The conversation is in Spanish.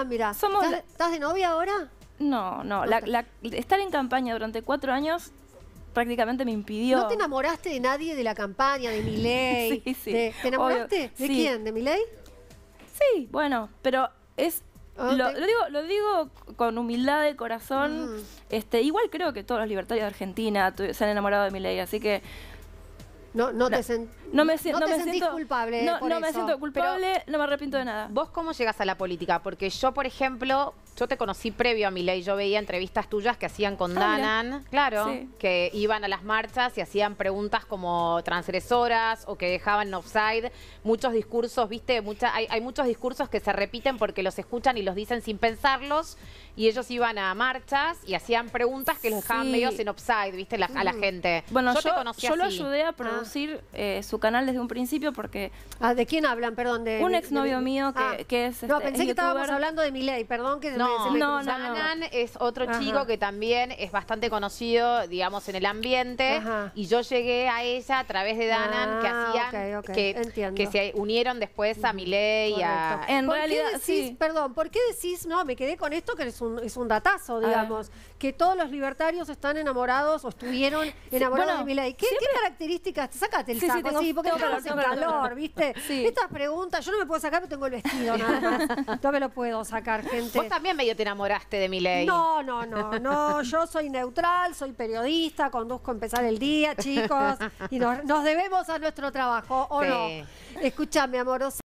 Ah, mira. Somos ¿Estás, de novia ahora? No, no. estar en campaña durante cuatro años prácticamente me impidió. ¿No te enamoraste de nadie de la campaña, de ley? sí, sí. ¿Te enamoraste? ¿De quién? ¿De ley? Sí, bueno, pero es Lo, digo, lo digo con humildad de corazón. Este, igual creo que todos los libertarios de Argentina se han enamorado de mi ley, así que no, no, te, no me, no sentís siento, culpable. No, no me siento culpable, no me arrepiento de nada. ¿Vos cómo llegas a la política? Porque yo, por ejemplo, yo te conocí previo a mi ley, yo veía entrevistas tuyas que hacían con Danan, claro, que iban a las marchas y hacían preguntas como transgresoras o que dejaban offside. Muchos discursos, viste, Mucha, hay, muchos discursos que se repiten porque los escuchan y los dicen sin pensarlos y ellos iban a marchas y hacían preguntas que los dejaban medios en offside, viste, a la mm. gente. Bueno, yo, yo, yo lo ayudé a ah. producir eh, su canal desde un principio porque... Ah, ¿De quién hablan? Perdón, de... Un exnovio mío que, ah. que, es... no, este, pensé que estábamos hablando de mi ley, perdón que no, es otro chico que también es bastante conocido, digamos, en el ambiente. Y yo llegué a ella a través de Danan, que ah, hacía Que, se unieron después a Miley y a... En realidad, Perdón, ¿por qué decís, no, me quedé con esto que es un, es datazo, digamos, que todos los libertarios están enamorados o estuvieron enamorados de Miley? ¿Qué, ¿Qué, características? Sácate el sí, saco, sí, porque estamos calor, ¿viste? Estas preguntas, yo no me puedo sacar, pero tengo el vestido nada más. No me lo puedo sacar, gente. Vos también medio te enamoraste de mi ley. No, no, no, no. Yo soy neutral, soy periodista, conduzco a empezar el día, chicos. Y nos, debemos a nuestro trabajo, ¿o no? Escúchame, amorosa.